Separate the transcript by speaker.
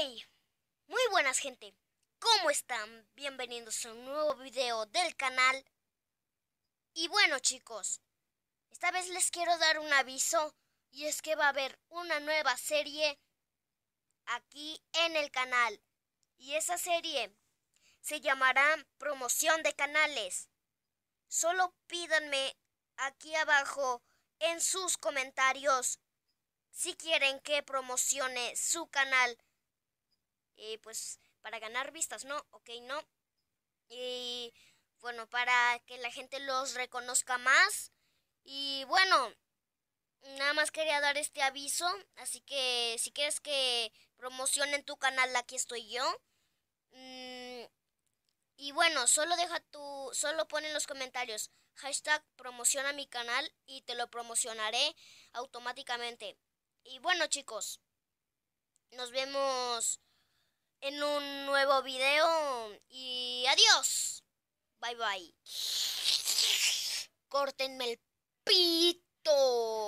Speaker 1: Hey, muy buenas gente, ¿cómo están? Bienvenidos a un nuevo video del canal. Y bueno chicos, esta vez les quiero dar un aviso y es que va a haber una nueva serie aquí en el canal. Y esa serie se llamará Promoción de Canales. Solo pídanme aquí abajo en sus comentarios si quieren que promocione su canal eh, pues para ganar vistas, ¿no? Ok, no. Y bueno, para que la gente los reconozca más. Y bueno, nada más quería dar este aviso, así que si quieres que promocionen tu canal, aquí estoy yo. Mm, y bueno, solo deja tu, solo pon en los comentarios hashtag promociona mi canal y te lo promocionaré automáticamente. Y bueno chicos, nos vemos en un nuevo video y adiós. Bye bye. Córtenme el pito.